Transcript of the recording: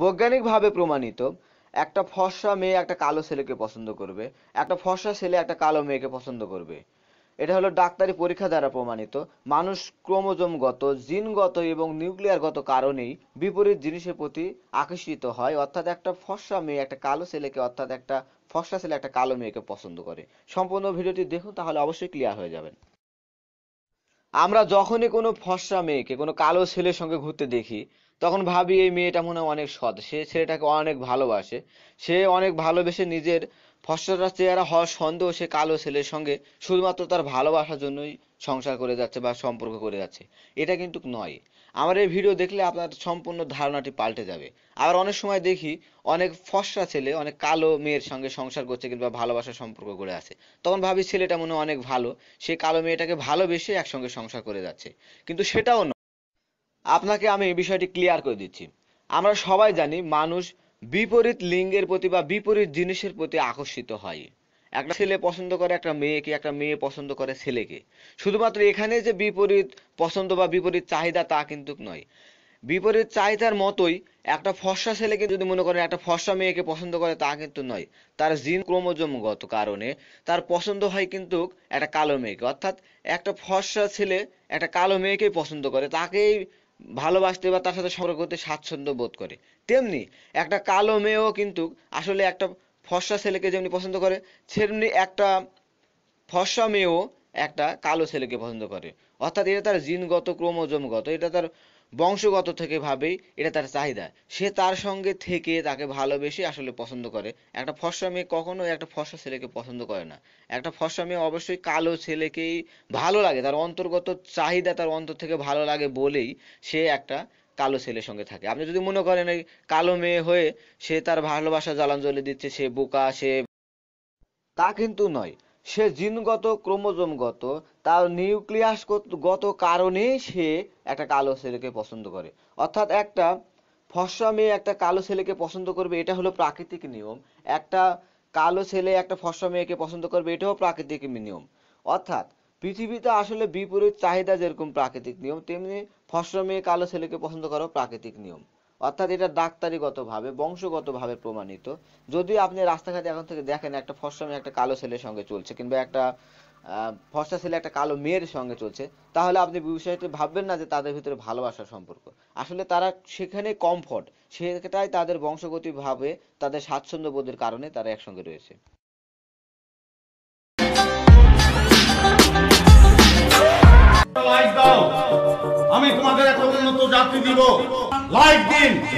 বৈজ্ঞানিকভাবে প্রমাণিত একটা ফর্সা মেয়ে একটা কালো ছেলেকে পছন্দ করবে একটা ফর্সা ছেলে একটা কালো মেয়েকে পছন্দ করবে এটা হলো ডাক্তারি পরীক্ষা দ্বারা প্রমাণিত মানুষ ক্রোমোজোমগত জিনগত এবং নিউক্লিয়ারগত কারণেই বিপরীত জিনিসের প্রতি আকর্ষিত হয় অর্থাৎ একটা ফর্সা মেয়ে একটা কালো ছেলেকে অর্থাৎ একটা ফর্সা ছেলে একটা কালো মেয়েকে পছন্দ করে সম্পূর্ণ ভিডিওটি দেখুন তাহলে অবশ্যই ক্লিয়ার হয়ে যাবেন আমরা যখনই কোনো ফর্সা মেয়েকে কোনো কালো ছেলের সঙ্গে ঘুরতে দেখি তখন ভাবি এই মেয়েটা মনে হয় অনেক সৎ সে ছেলেটাকে অনেক ভালোবাসে সে অনেক ভালোবেসে নিজের ফসলার চেহারা হওয়ার সন্দেহ সে কালো ছেলের সঙ্গে শুধুমাত্র তার ভালোবাসার জন্যই সংসার করে যাচ্ছে বা সম্পর্ক করে যাচ্ছে এটা কিন্তু নয় আমার এই ভিডিও দেখলে আপনার সম্পূর্ণ ধারণাটি পাল্টে যাবে আবার অনেক সময় দেখি অনেক ফসরা ছেলে অনেক কালো মেয়ের সঙ্গে সংসার করছে কিংবা ভালোবাসার সম্পর্ক করে আছে তখন ভাবি ছেলেটা মনে অনেক ভালো সে কালো মেয়েটাকে ভালোবেসে একসঙ্গে সংসার করে যাচ্ছে কিন্তু সেটাও নয় আপনাকে আমি এই বিষয়টি ক্লিয়ার করে দিচ্ছি আমরা সবাই জানি মানুষ বিপরীত লিঙ্গের প্রতি বা বিপরীত জিনিসের প্রতি আকর্ষিত হয় একটা ছেলে পছন্দ করে একটা মেয়েকে একটা মেয়ে পছন্দ করে ছেলেকে শুধুমাত্র এখানে যে বিপরীত পছন্দ বা বিপরীত চাহিদা তা কিন্তু নয় বিপরীত চাহিদার মতোই একটা ফর্সা ছেলেকে যদি মনে করেন একটা ফর্সা মেয়েকে পছন্দ করে তা কিন্তু নয় তার জিন ক্রোমোজোমগত কারণে তার পছন্দ হয় কিন্তু একটা কালো মেয়েকে অর্থাৎ একটা ফর্সা ছেলে একটা কালো মেয়েকেই পছন্দ করে তাকেই ভালোবাসতে বা তার সাথে সম্পর্ক করতে স্বাচ্ছন্দ্য বোধ করে তেমনি একটা কালো মেয়েও কিন্তু আসলে একটা ফর্সা ছেলেকে যেমনি পছন্দ করে সেমনি একটা ফর্সা মেয়েও একটা কালো ছেলেকে পছন্দ করে অর্থাৎ এটা তার জিনগত ক্রোমোজোমগত এটা তার বংশগত থেকে ভাবে এটা তার চাহিদা সে তার সঙ্গে থেকে তাকে ভালোবেসে আসলে পছন্দ করে একটা ফর্সা মেয়ে কখনো একটা ফর্সা ছেলেকে পছন্দ করে না একটা ফর্সা মেয়ে অবশ্যই কালো ছেলেকেই ভালো লাগে তার অন্তর্গত চাহিদা তার অন্তর থেকে ভালো লাগে বলেই সে একটা কালো ছেলের সঙ্গে থাকে আপনি যদি মনে করেন এই কালো মেয়ে হয়ে সে তার ভালোবাসা জ্বালান দিচ্ছে সে বোকা সে তা কিন্তু নয় সে জিনগত ক্রোমোজোমগত তার নিউক্লিয়াস গত কারণে সে একটা কালো ছেলেকে পছন্দ করে অর্থাৎ একটা ফর্সা মেয়ে একটা কালো ছেলেকে পছন্দ করবে এটা হলো প্রাকৃতিক নিয়ম একটা কালো ছেলে একটা ফর্সা মেয়েকে পছন্দ করবে এটাও প্রাকৃতিক নিয়ম অর্থাৎ পৃথিবীতে আসলে বিপরীত চাহিদা যেরকম প্রাকৃতিক নিয়ম তেমনি ফর্সা মেয়ে কালো ছেলেকে পছন্দ করাও প্রাকৃতিক নিয়ম অর্থাৎ এটা ডাক্তারিগতভাবে বংশগতভাবে প্রমাণিত যদি আপনি রাস্তাঘাটে এখন থেকে দেখেন একটা ফর্সা মেয়ে একটা কালো ছেলের সঙ্গে চলছে কিংবা একটা ফর্সা ছেলে একটা কালো মেয়ের সঙ্গে চলছে তাহলে আপনি বিষয়টি ভাববেন না যে তাদের ভিতরে ভালোবাসার সম্পর্ক আসলে তারা সেখানে কমফর্ট সেটাই তাদের বংশগতভাবে তাদের স্বাচ্ছন্দ্য বোধের কারণে তারা একসঙ্গে রয়েছে আমি তোমাদের একটা উন্নত জাতি দিব লাইক দিন